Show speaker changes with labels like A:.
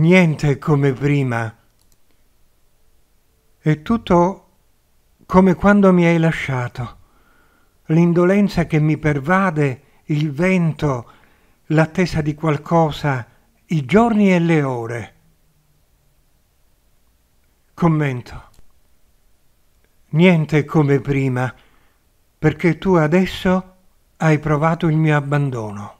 A: niente come prima. È tutto come quando mi hai lasciato. L'indolenza che mi pervade, il vento, l'attesa di qualcosa, i giorni e le ore. Commento. Niente come prima, perché tu adesso hai provato il mio abbandono.